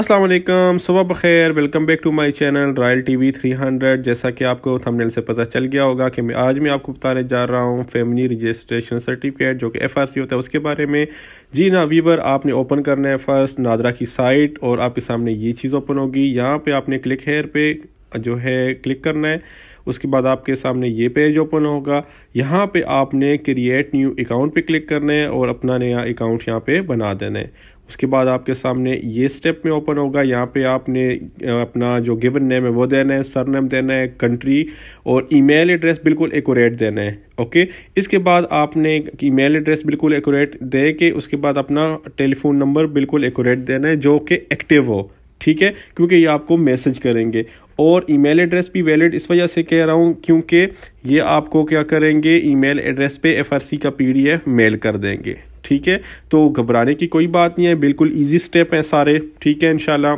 असलम सुबह बखैर welcome back to my channel royal TV 300 जैसा कि आपको थंबनेल से पता चल गया होगा कि मैं आज मैं आपको बताने जा रहा हूँ फैमिली रजिस्ट्रेशन सर्टिफिकेट जो कि एफआरसी होता है उसके बारे में जी ना वीवर आपने ओपन करना है फर्स्ट नादरा की साइट और आपके सामने ये चीज़ ओपन होगी यहाँ पर आपने क्लिक हेयर पे जो है क्लिक करना है उसके बाद आपके सामने ये पेज ओपन होगा यहाँ पे आपने क्रिएट न्यू अकाउंट पे क्लिक करना है और अपना नया अकाउंट यहाँ पे बना देना है उसके बाद आपके सामने ये स्टेप में ओपन होगा यहाँ पे आपने अपना जो गिवन नेम है वो देना है सर नेम देना है कंट्री और ईमेल एड्रेस बिल्कुल एकोरेट देना है ओके इसके बाद आपने ईमेल एड्रेस बिल्कुल एकोरेट दे के उसके बाद अपना टेलीफोन नंबर बिल्कुल एकोरेट देना है जो कि एक्टिव हो ठीक है क्योंकि ये आपको मैसेज करेंगे और ईमेल एड्रेस भी वैलिड इस वजह से कह रहा हूँ क्योंकि ये आपको क्या करेंगे ईमेल एड्रेस पे एफआरसी का पीडीएफ मेल कर देंगे ठीक है तो घबराने की कोई बात नहीं है बिल्कुल ईजी स्टेप हैं सारे ठीक है शाला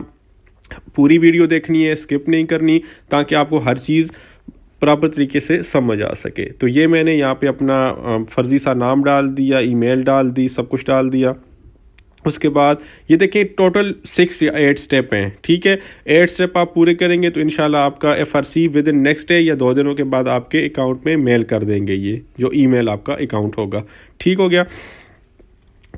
पूरी वीडियो देखनी है स्किप नहीं करनी ताकि आपको हर चीज़ प्रॉपर तरीके से समझ आ सके तो ये मैंने यहाँ पे अपना फर्जी सा नाम डाल दिया ईमेल डाल दी सब कुछ डाल दिया उसके बाद ये देखिए टोटल सिक्स या एट स्टेप हैं ठीक है एट स्टेप आप पूरे करेंगे तो इन आपका F R C within next day या दो दिनों के बाद आपके अकाउंट में मेल कर देंगे ये जो ईमेल आपका अकाउंट होगा ठीक हो गया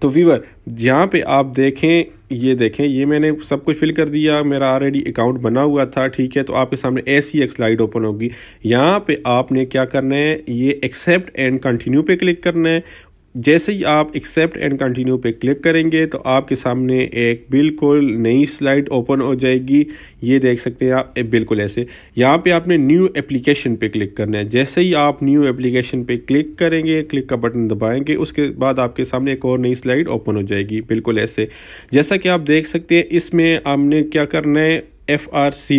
तो वीवर यहाँ पे आप देखें ये देखें ये मैंने सब कुछ फिल कर दिया मेरा ऑलरेडी अकाउंट बना हुआ था ठीक है तो आपके सामने ऐसी एक स्लाइड ओपन होगी यहाँ पे आपने क्या करना है ये एक्सेप्ट एंड कंटिन्यू पे क्लिक करना है जैसे ही आप एक्सेप्ट एंड कंटिन्यू पे क्लिक करेंगे तो आपके सामने एक बिल्कुल नई स्लाइड ओपन हो जाएगी ये देख सकते हैं आप बिल्कुल ऐसे यहाँ पे आपने न्यू एप्लीकेशन पे क्लिक करना है जैसे ही आप न्यू एप्लीकेशन पे क्लिक करेंगे क्लिक का बटन दबाएंगे उसके बाद आपके सामने एक और नई स्लाइड ओपन हो जाएगी बिल्कुल ऐसे जैसा कि आप देख सकते हैं इसमें आपने क्या करना है एफ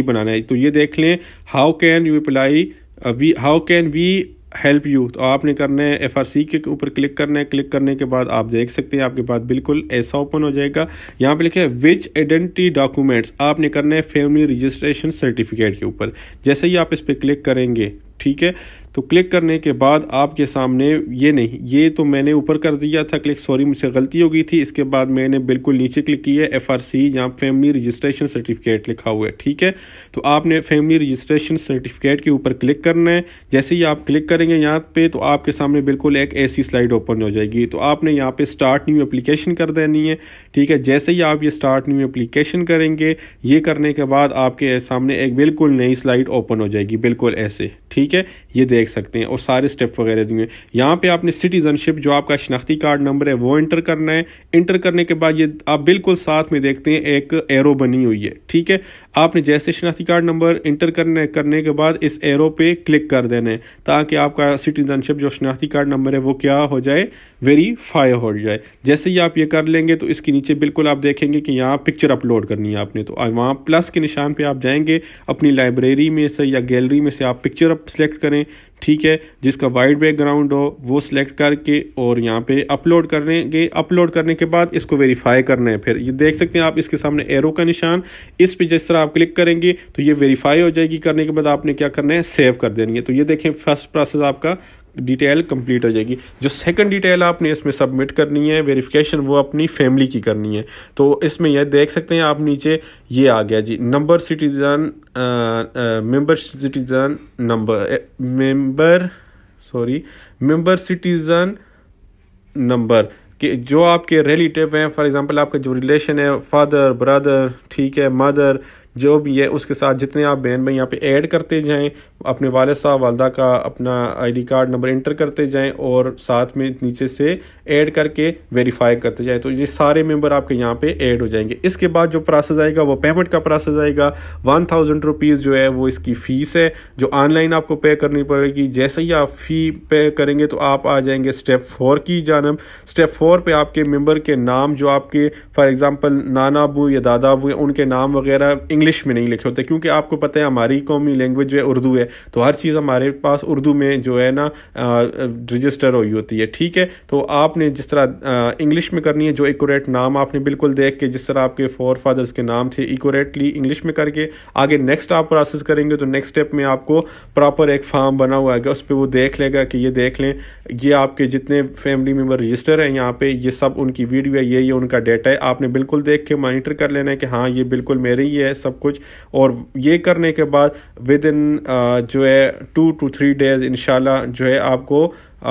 बनाना है तो ये देख लें how can you apply we how can we help you तो आपने करना है एफ आर सी के ऊपर क्लिक करना है क्लिक करने के बाद आप देख सकते हैं आपके पास बिल्कुल ऐसा ओपन हो जाएगा यहाँ पे लिखे विच आइडेंटिटी डॉक्यूमेंट्स आपने करना है फैमिली रजिस्ट्रेशन सर्टिफिकेट के ऊपर जैसे ही आप इस पर क्लिक करेंगे ठीक है तो क्लिक करने के बाद आपके सामने ये नहीं ये तो मैंने ऊपर कर दिया था क्लिक सॉरी मुझसे गलती हो गई थी इसके बाद मैंने बिल्कुल नीचे क्लिक किया है एफ आर सी यहाँ फैमिली रजिस्ट्रेशन सर्टिफिकेट लिखा हुआ है ठीक है तो आपने फैमिली रजिस्ट्रेशन सर्टिफिकेट के ऊपर क्लिक करना है जैसे ही आप क्लिक करेंगे यहाँ पे तो आपके सामने बिल्कुल एक ऐसी स्लाइड ओपन हो जाएगी तो आपने यहाँ पे स्टार्ट न्यू एप्लीकेशन कर देनी है ठीक है जैसे ही आप ये स्टार्ट न्यू एप्लीकेशन करेंगे ये करने के बाद आपके सामने एक बिल्कुल नई स्लाइड ओपन हो जाएगी बिल्कुल ऐसे ठीक है ये देख सकते हैं और सारे स्टेप वगैरह दिए यहाँ पे आपने सिटीजनशिप जो आपका शनाख्ती कार्ड नंबर है वो इंटर करना है इंटर करने के बाद ये आप बिल्कुल साथ में देखते हैं एक एरो बनी हुई है ठीक है आपने जैसे शनाख्ती कार्ड नंबर इंटर करने करने के बाद इस एरो पे क्लिक कर देना है ताकि आपका सिटीजनशिप जो शनाख्ती कार्ड नंबर है वो क्या हो जाए वेरीफाई हो जाए जैसे ही आप ये कर लेंगे तो इसके नीचे बिल्कुल आप देखेंगे कि यहाँ पिक्चर अपलोड करनी है आपने तो वहाँ प्लस के निशान पर आप जाएंगे अपनी लाइब्रेरी में से या गैलरी में से आप पिक्चर सेलेक्ट करें ठीक है जिसका वाइट बैकग्राउंड हो वो सिलेक्ट करके और यहाँ पे अपलोड करने के अपलोड करने के बाद इसको वेरीफाई करना है फिर ये देख सकते हैं आप इसके सामने एरो का निशान इस पे जिस तरह आप क्लिक करेंगे तो ये वेरीफाई हो जाएगी करने के बाद आपने क्या करना है सेव कर देनी है तो ये देखें फर्स्ट प्रोसेस आपका डिटेल कंप्लीट हो जाएगी जो सेकंड डिटेल आपने इसमें सबमिट करनी है वेरिफिकेशन वो अपनी फैमिली की करनी है तो इसमें यह देख सकते हैं आप नीचे ये आ गया जी number citizen member citizen number member sorry member citizen number कि जो आपके रिलेटिव हैं फॉर एग्जांपल आपका जो रिलेशन है फादर ब्रदर ठीक है मदर जो भी है उसके साथ जितने आप बहन भाई यहाँ पे ऐड करते जाएं अपने वाले साहब वालदा का अपना आईडी कार्ड नंबर इंटर करते जाएं और साथ में नीचे से ऐड करके वेरीफाई करते जाएं तो ये सारे मेंबर आपके यहाँ पे ऐड हो जाएंगे इसके बाद जो प्रोसेस आएगा वो पेमेंट का प्रोसेस आएगा वन थाउजेंड रुपीज़ जो है वो इसकी फ़ीस है जो ऑनलाइन आपको पे करनी पड़ेगी जैसे ही आप फ़ी पे करेंगे तो आप आ जाएंगे स्टेप फोर की जानब स्टेप फोर पर आपके मेम्बर के नाम जो आपके फॉर एग्ज़ाम्पल नाना अबू या दादा अबू उनके नाम वगैरह इंग्लिश इंग्लिश में नहीं लिखे होते क्योंकि आपको पता है हमारी कौमी लैंग्वेज जो है उर्दू है तो हर चीज़ हमारे पास उर्दू में जो है ना रजिस्टर हुई होती है ठीक है तो आपने जिस तरह इंग्लिश में करनी है जो एकोरेट नाम आपने बिल्कुल देख के जिस तरह आपके फोर फादर्स के नाम थे इकोरेटली इंग्लिश में करके आगे नेक्स्ट आप प्रोसेस करेंगे तो नेक्स्ट स्टेप में आपको प्रॉपर एक फार्म बना हुआ है उस पर वो देख लेगा कि ये देख लें ये आपके जितने फैमिली मेम्बर रजिस्टर हैं यहाँ पे ये सब उनकी वीडियो है ये ये उनका डेटा है आपने बिल्कुल देख के मॉनिटर कर लेना है कि हाँ ये बिल्कुल मेरे ही है सब कुछ और ये करने के बाद विद इन uh, जो है टू टू थ्री डेज़ इन जो है आपको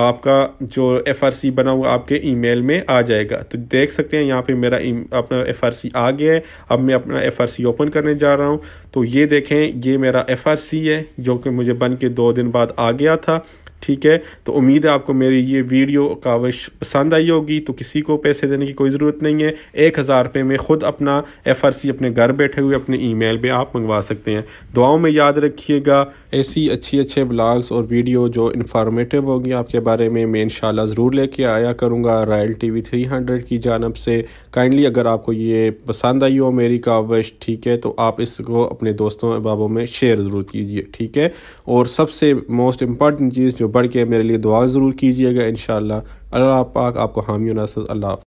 आपका जो एफ आर सी बना हुआ आपके ई मेल में आ जाएगा तो देख सकते हैं यहाँ पे मेरा अपना एफ आर सी आ गया है अब मैं अपना एफ आर सी ओपन करने जा रहा हूँ तो ये देखें ये मेरा एफ आर सी है जो कि मुझे बन के दो दिन बाद आ गया था ठीक है तो उम्मीद है आपको मेरी ये वीडियो कावश पसंद आई होगी तो किसी को पैसे देने की कोई ज़रूरत नहीं है एक हज़ार रुपये में ख़ुद अपना एफ अपने घर बैठे हुए अपने ई मेल पर आप मंगवा सकते हैं दुआओं में याद रखिएगा ऐसी अच्छी अच्छे ब्लॉग्स और वीडियो जो इन्फॉर्मेटिव होगी आपके बारे में मैं इन ज़रूर लेके आया करूँगा royal T V three hundred की जानब से काइंडली अगर आपको ये पसंद आई हो मेरी कावश ठीक है तो आप इसको अपने दोस्तों अहबाबों में शेयर ज़रूर कीजिए ठीक है और सबसे मोस्ट इम्पॉर्टेंट चीज़ जो पढ़ के मेरे लिए दुआ ज़रूर कीजिएगा इन शाला अल्लाह पाक आपको हामी नसर अल्लाह